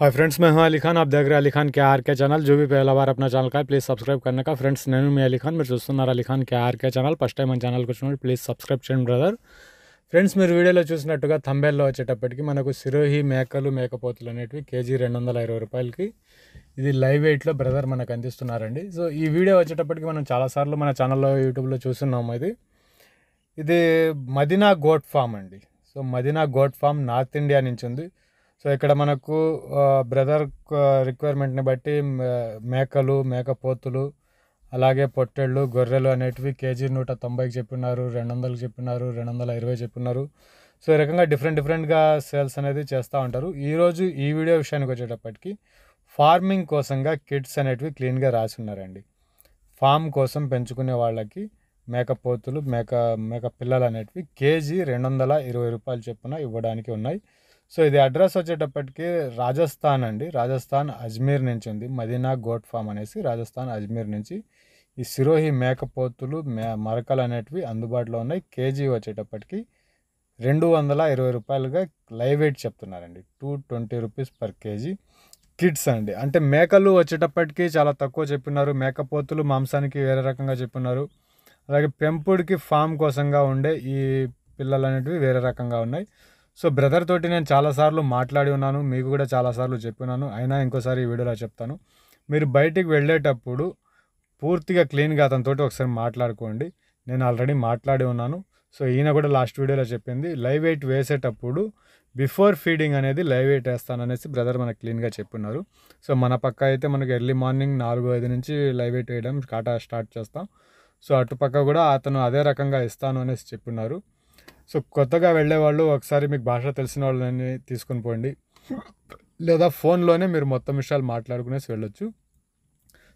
hi friends मैं हूं अली खान आप देख रहे हैं अली खान के आर के चैनल जो भी पहला बार अपना ఛానల్ का ప్లీజ్ సబ్స్క్రైబ్ करने का ఫ్రెండ్స్ నేను మీ అలీ ఖాన్ మీరు చూస్తున్నారు Ali Khan K RK channel first time మన ఛానల్కి వచ్చినప్పుడు ప్లీజ్ సబ్స్క్రైబ్ చేయండి బ్రదర్ ఫ్రెండ్స్ మీరు వీడియోలో చూసినట్టుగా థంబేల్లో వచ్చేటప్పటికి మనకు సిరోహి మేకలు మేకపోతులు అనేటివి కేజీ రెండు వందల ఇరవై రూపాయలకి ఇది లైవ్ వెయిట్లో బ్రదర్ మనకు అందిస్తున్నారండి సో ఈ వీడియో వచ్చేటప్పటికి మనం చాలాసార్లు మన ఛానల్లో యూట్యూబ్లో చూస్తున్నాము ఇది ఇది మదీనా గోట్ ఫామ్ అండి so Madina goat farm north India నుంచి ఉంది సో ఇక్కడ మనకు బ్రదర్ రిక్వైర్మెంట్ని బట్టి మేకలు మేకపోతులు అలాగే పొట్టేళ్ళు గొర్రెలు అనేటివి కేజీ నూట తొంభైకి చెప్పినారు రెండు వందలకి చెప్పినారు రెండు వందల ఇరవై చెప్పినారు సో ఈ రకంగా డిఫరెంట్ డిఫరెంట్గా సేల్స్ అనేది చేస్తూ ఉంటారు ఈరోజు ఈ వీడియో విషయానికి వచ్చేటప్పటికి ఫార్మింగ్ కోసంగా కిట్స్ అనేటివి క్లీన్గా రాసి ఉన్నారండి ఫామ్ కోసం పెంచుకునే వాళ్ళకి మేకపోతులు మేక మేక పిల్లలు అనేటివి కేజీ రెండు వందల ఇరవై రూపాయలు చొప్పున ఇవ్వడానికి ఉన్నాయి సో ఇది అడ్రస్ వచ్చేటప్పటికి రాజస్థాన్ అండి రాజస్థాన్ అజ్మీర్ నుంచి ఉంది మదీనా గోట్ ఫామ్ అనేసి రాజస్థాన్ అజ్మీర్ నుంచి ఈ సిరోహి మేకపోతులు మే మరకలు అనేటివి అందుబాటులో ఉన్నాయి కేజీ వచ్చేటప్పటికి రెండు వందల ఇరవై రూపాయలుగా లైవ్ వెయిట్ చెప్తున్నారండి two twenty rupees per KG kids అండి అంటే మేకలు వచ్చేటప్పటికి చాలా తక్కువ చెప్పినారు మేకపోతులు మాంసానికి వేరే రకంగా చెప్పినారు అలాగే పెంపుడికి ఫామ్ కోసంగా ఉండే ఈ పిల్లలు అనేటివి వేరే రకంగా ఉన్నాయి సో బ్రదర్ తోటి నేను చాలాసార్లు మాట్లాడి ఉన్నాను మీకు కూడా చాలాసార్లు చెప్పినాను అయినా ఇంకోసారి ఈ వీడియోలో చెప్తాను మీరు బయటికి వెళ్ళేటప్పుడు పూర్తిగా క్లీన్గా అతనితోటి ఒకసారి మాట్లాడుకోండి నేను ఆల్రెడీ మాట్లాడి ఉన్నాను సో ఈయన కూడా లాస్ట్ వీడియోలో చెప్పింది లైవ్ వెయిట్ వేసేటప్పుడు బిఫోర్ ఫీడింగ్ అనేది లైవ్ వెయిట్ వేస్తాననేసి బ్రదర్ మనకు క్లీన్గా చెప్పున్నారు సో మన పక్క అయితే మనకు ఎర్లీ మార్నింగ్ నాలుగు ఐదు నుంచి లైవ్ వెయిట్ వేయడం కాటా స్టార్ట్ చేస్తాం సో అటుపక్క కూడా అతను అదే రకంగా ఇస్తాను అనేసి చెప్పున్నారు సో కొత్తగా వెళ్ళే వాళ్ళు ఒకసారి మీకు భాష తెలిసిన వాళ్ళని తీసుకుని పోండి లేదా ఫోన్లోనే మీరు మొత్తం విషయాలు మాట్లాడుకునేసి వెళ్ళొచ్చు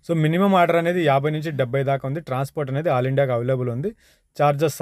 సో మినిమం ఆర్డర్ అనేది యాభై నుంచి డెబ్బై దాకా ఉంది ట్రాన్స్పోర్ట్ అనేది ఆల్ ఇండియాకి అవైలబుల్ ఉంది చార్జెస్